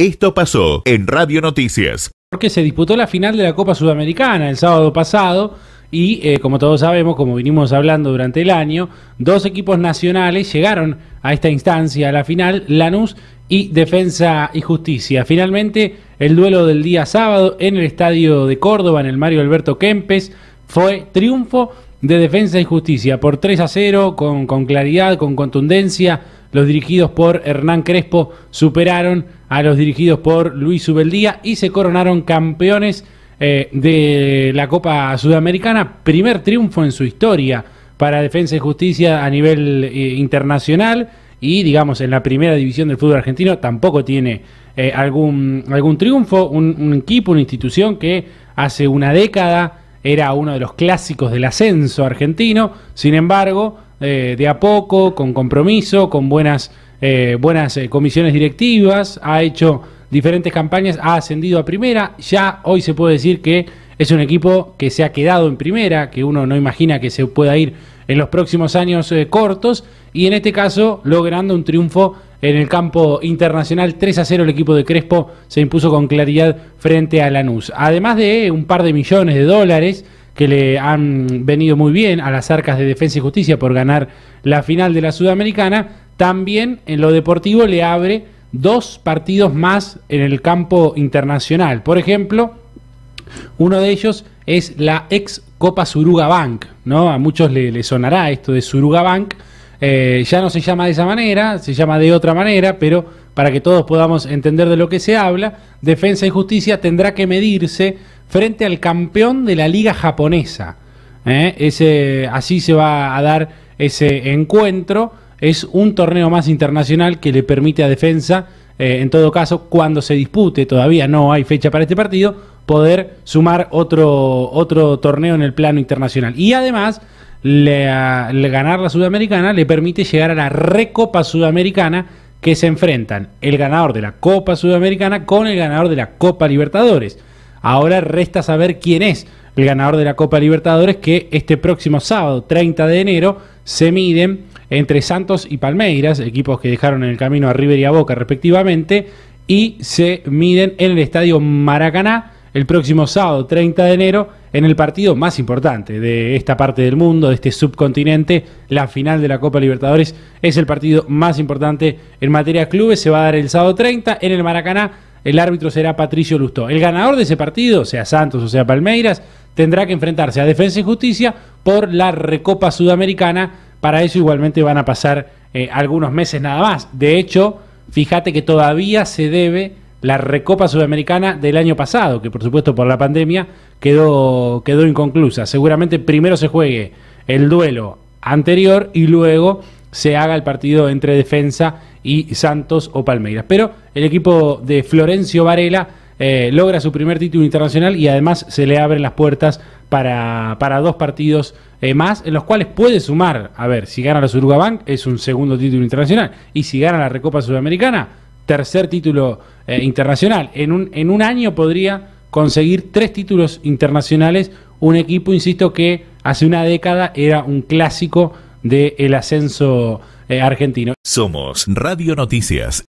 Esto pasó en Radio Noticias. Porque se disputó la final de la Copa Sudamericana el sábado pasado y eh, como todos sabemos, como vinimos hablando durante el año, dos equipos nacionales llegaron a esta instancia, a la final, Lanús y Defensa y Justicia. Finalmente, el duelo del día sábado en el Estadio de Córdoba, en el Mario Alberto Kempes, fue triunfo de Defensa y Justicia por 3 a 0, con claridad, con contundencia los dirigidos por Hernán Crespo superaron a los dirigidos por Luis Ubeldía y se coronaron campeones eh, de la Copa Sudamericana. Primer triunfo en su historia para Defensa y Justicia a nivel eh, internacional y digamos en la primera división del fútbol argentino tampoco tiene eh, algún, algún triunfo, un, equipo, una institución que hace una década era uno de los clásicos del ascenso argentino, sin embargo eh, de a poco, con compromiso, con buenas, eh, buenas eh, comisiones directivas, ha hecho diferentes campañas, ha ascendido a primera, ya hoy se puede decir que es un equipo que se ha quedado en primera, que uno no imagina que se pueda ir en los próximos años cortos, y en este caso logrando un triunfo en el campo internacional 3 a 0 el equipo de Crespo se impuso con claridad frente a Lanús. Además de un par de millones de dólares, que le han venido muy bien a las arcas de Defensa y Justicia por ganar la final de la Sudamericana, también en lo deportivo le abre dos partidos más en el campo internacional. Por ejemplo, uno de ellos es la ex Copa Suruga Bank, ¿no? A muchos le, sonará esto de Suruga Bank. Eh, ya no se llama de esa manera, se llama de otra manera, pero para que todos podamos entender de lo que se habla, Defensa y Justicia tendrá que medirse frente al campeón de la liga japonesa. ¿eh? Ese, así se va a dar ese encuentro. Es un torneo más internacional que le permite a Defensa, eh, en todo caso, cuando se dispute, todavía no hay fecha para este partido, poder sumar otro, otro torneo en el plano internacional. Y además, ganar la Sudamericana le permite llegar a la Recopa Sudamericana que se enfrentan el ganador de la Copa Sudamericana con el ganador de la Copa Libertadores. Ahora resta saber quién es el ganador de la Copa Libertadores que este próximo sábado, 30 de enero, se miden entre Santos y Palmeiras, equipos que dejaron en el camino a River y a Boca respectivamente, y se miden en el Estadio Maracaná el próximo sábado, 30 de enero, en el partido más importante de esta parte del mundo, de este subcontinente, la final de la Copa Libertadores es el partido más importante en materia de clubes, se va a dar el sábado 30 en el Maracaná el árbitro será Patricio Lustó. El ganador de ese partido, sea Santos o sea Palmeiras, tendrá que enfrentarse a Defensa y Justicia por la Recopa Sudamericana. Para eso igualmente van a pasar eh, algunos meses nada más. De hecho, fíjate que todavía se debe la Recopa Sudamericana del año pasado, que por supuesto por la pandemia quedó, quedó inconclusa. Seguramente primero se juegue el duelo anterior y luego se haga el partido entre Defensa y Santos o Palmeiras. Pero el equipo de Florencio Varela eh, logra su primer título internacional y además se le abren las puertas para, para dos partidos eh, más, en los cuales puede sumar, a ver, si gana la Suruga Bank es un segundo título internacional y si gana la Recopa Sudamericana, tercer título eh, internacional. En un, en un año podría conseguir tres títulos internacionales un equipo, insisto, que hace una década era un clásico del ascenso eh, argentino. Somos Radio Noticias.